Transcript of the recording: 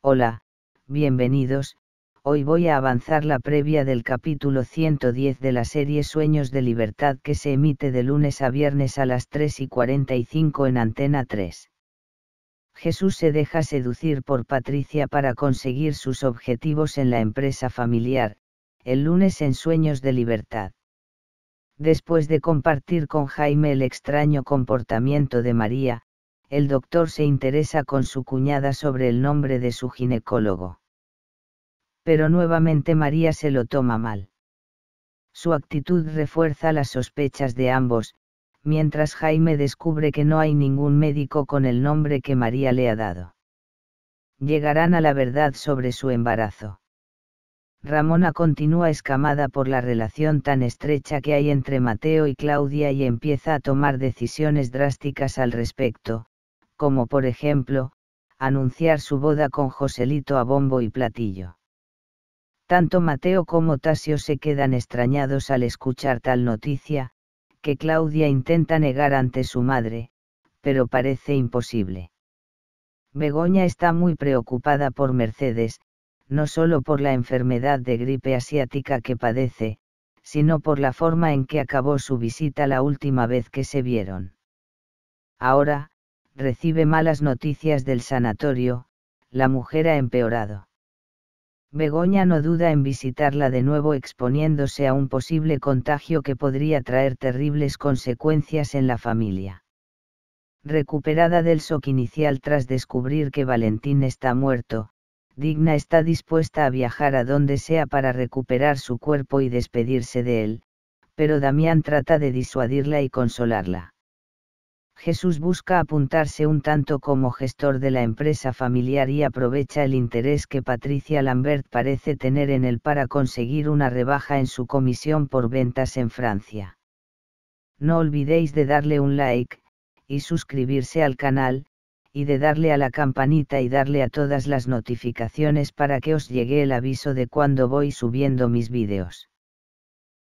Hola, bienvenidos, hoy voy a avanzar la previa del capítulo 110 de la serie Sueños de Libertad que se emite de lunes a viernes a las 3 y 45 en Antena 3. Jesús se deja seducir por Patricia para conseguir sus objetivos en la empresa familiar, el lunes en Sueños de Libertad. Después de compartir con Jaime el extraño comportamiento de María, el doctor se interesa con su cuñada sobre el nombre de su ginecólogo. Pero nuevamente María se lo toma mal. Su actitud refuerza las sospechas de ambos, mientras Jaime descubre que no hay ningún médico con el nombre que María le ha dado. Llegarán a la verdad sobre su embarazo. Ramona continúa escamada por la relación tan estrecha que hay entre Mateo y Claudia y empieza a tomar decisiones drásticas al respecto, como por ejemplo, anunciar su boda con Joselito a bombo y platillo. Tanto Mateo como Tasio se quedan extrañados al escuchar tal noticia, que Claudia intenta negar ante su madre, pero parece imposible. Begoña está muy preocupada por Mercedes, no solo por la enfermedad de gripe asiática que padece, sino por la forma en que acabó su visita la última vez que se vieron. Ahora, recibe malas noticias del sanatorio, la mujer ha empeorado. Begoña no duda en visitarla de nuevo exponiéndose a un posible contagio que podría traer terribles consecuencias en la familia. Recuperada del shock inicial tras descubrir que Valentín está muerto, Digna está dispuesta a viajar a donde sea para recuperar su cuerpo y despedirse de él, pero Damián trata de disuadirla y consolarla. Jesús busca apuntarse un tanto como gestor de la empresa familiar y aprovecha el interés que Patricia Lambert parece tener en él para conseguir una rebaja en su comisión por ventas en Francia. No olvidéis de darle un like, y suscribirse al canal, y de darle a la campanita y darle a todas las notificaciones para que os llegue el aviso de cuando voy subiendo mis vídeos.